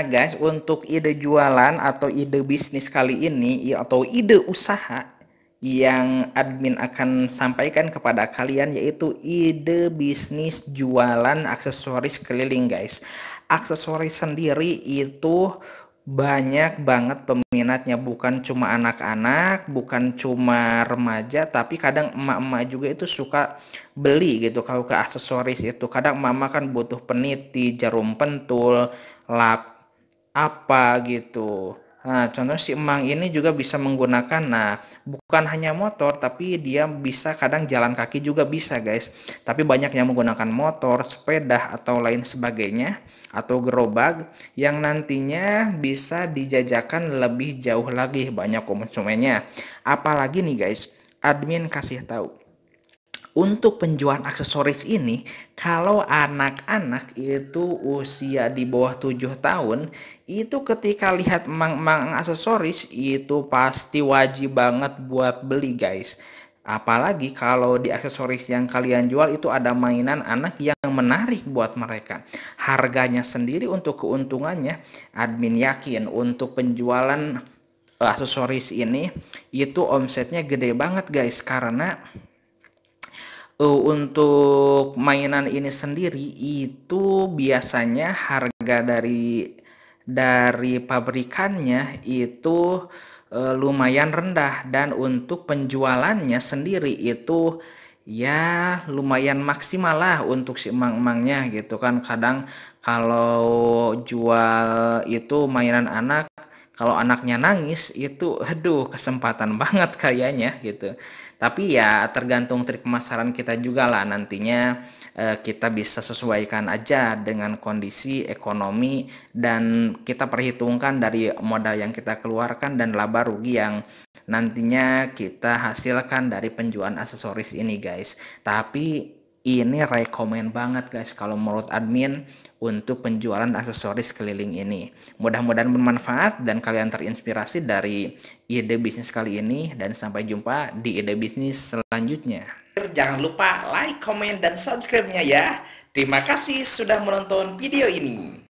Ah, guys untuk ide jualan atau ide bisnis kali ini atau ide usaha yang admin akan sampaikan kepada kalian yaitu ide bisnis jualan aksesoris keliling guys. Aksesoris sendiri itu banyak banget peminatnya bukan cuma anak-anak, bukan cuma remaja, tapi kadang emak-emak juga itu suka beli gitu kalau ke aksesoris itu. Kadang mama kan butuh peniti, jarum pentul, lap apa gitu. Nah, contohnya si Emang ini juga bisa menggunakan, nah, bukan hanya motor, tapi dia bisa kadang jalan kaki juga bisa, guys. Tapi banyak yang menggunakan motor, sepeda, atau lain sebagainya, atau gerobak, yang nantinya bisa dijajakan lebih jauh lagi banyak konsumennya. Apalagi nih, guys, admin kasih tahu untuk penjualan aksesoris ini kalau anak-anak itu usia di bawah 7 tahun itu ketika lihat emang-emang aksesoris itu pasti wajib banget buat beli guys apalagi kalau di aksesoris yang kalian jual itu ada mainan anak yang menarik buat mereka harganya sendiri untuk keuntungannya admin yakin untuk penjualan aksesoris ini itu omsetnya gede banget guys karena uh, untuk mainan ini sendiri itu biasanya harga dari dari pabrikannya itu uh, lumayan rendah dan untuk penjualannya sendiri itu ya lumayan maksimal lah untuk si emang-emangnya gitu kan kadang kalau jual itu mainan anak kalau anaknya nangis itu aduh kesempatan banget kayaknya gitu tapi ya tergantung trik pemasaran kita juga lah nantinya eh, kita bisa sesuaikan aja dengan kondisi ekonomi dan kita perhitungkan dari modal yang kita keluarkan dan laba rugi yang nantinya kita hasilkan dari penjualan aksesoris ini guys tapi ini rekomend banget guys kalau menurut admin untuk penjualan aksesoris keliling ini. Mudah-mudahan bermanfaat dan kalian terinspirasi dari ide bisnis kali ini dan sampai jumpa di ide bisnis selanjutnya. Jangan lupa like, comment dan subscribe-nya ya. Terima kasih sudah menonton video ini.